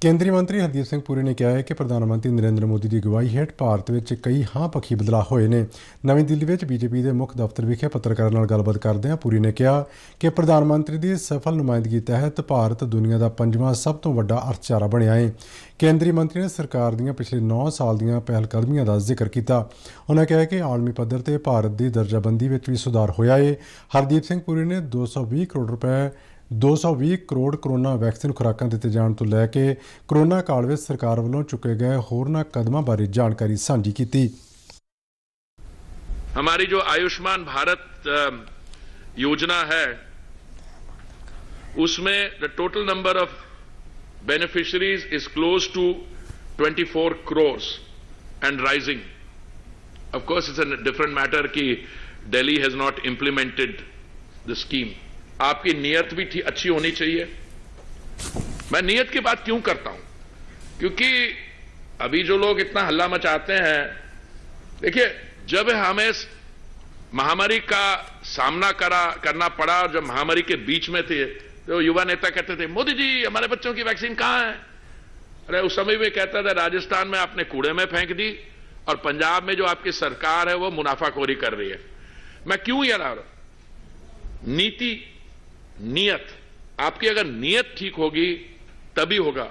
ਕੇਂਦਰੀ ਮੰਤਰੀ ਹਰਦੀਪ ਸਿੰਘ ਪੁਰੀ ਨੇ ਕਿਹਾ ਹੈ ਕਿ ਪ੍ਰਧਾਨ ਮੰਤਰੀ ਨਰਿੰਦਰ ਮੋਦੀ ਦੀ ਅਗਵਾਈ ਹੇਠ ਭਾਰਤ ਵਿੱਚ ਕਈ ਹਾਂ ਪੱਖੀ ਬਦਲਾਅ ਹੋਏ ਨੇ ਨਵੀਂ ਦਿੱਲੀ ਵਿੱਚ ਬੀਜੇਪੀ ਦੇ ਮੁੱਖ ਦਫ਼ਤਰ ਵਿਖੇ ਪੱਤਰਕਾਰਾਂ ਨਾਲ ਗੱਲਬਾਤ ਕਰਦਿਆਂ ਪੁਰੀ ਨੇ ਕਿਹਾ ਕਿ ਪ੍ਰਧਾਨ ਮੰਤਰੀ ਦੀ ਸਫਲ ਨੁਮਾਇੰਦਗੀ ਤਹਿਤ ਭਾਰਤ ਦੁਨੀਆ ਦਾ ਪੰਜਵਾਂ ਸਭ ਤੋਂ ਵੱਡਾ ਅਰਥਚਾਰਾ ਬਣਿਆ ਹੈ ਕੇਂਦਰੀ ਮੰਤਰੀ ਨੇ ਸਰਕਾਰ ਦੀਆਂ ਪਿਛਲੇ 9 ਸਾਲ ਦੀਆਂ ਪਹਿਲਕਦਮੀਆਂ ਦਾ ਜ਼ਿਕਰ ਕੀਤਾ ਉਹਨਾਂ ਕਿਹਾ ਕਿ ਆਲਮੀ ਪੱਧਰ ਤੇ ਭਾਰਤ ਦੀ ਦਰਜਾਬੰਦੀ ਵਿੱਚ ਵੀ ਸੁਧਾਰ ਹੋਇਆ ਹੈ ਹਰਦੀਪ ਸਿੰਘ ਪੁਰੀ ਨੇ 220 ਕਰੋੜ ਰੁਪਏ 220 ਕਰੋੜ ਕਰੋਨਾ ਵੈਕਸੀਨ ਖੁਰਾਕਾਂ ਦਿੱਤੇ ਜਾਣ ਤੋਂ तो लैके ਕਰੋਨਾ काल में सरकार वालों चुके गए ਹੋਰਨਾਂ कदम बारे जानकारी सी हमारी जो आयुष्मान भारत योजना है उसमें the total number of beneficiaries is close to 24 crores and rising of course it's a different matter कि Delhi has not implemented the scheme आपकी नीयत भी थी अच्छी होनी चाहिए मैं नीयत की बात क्यों करता हूं क्योंकि अभी जो लोग इतना हल्ला मचाते हैं देखिए जब हमें महामारी का सामना करा करना पड़ा जब महामारी के बीच में थे तो युवा नेता कहते थे मोदी जी हमारे बच्चों की वैक्सीन कहां है अरे उस समय भी कहता था राजस्थान में आपने कूड़े में फेंक दी और पंजाब में जो आपकी सरकार है वो मुनाफाखोरी कर रही है मैं क्यों यार रहा नीति नियत आपकी अगर नियत ठीक होगी तभी होगा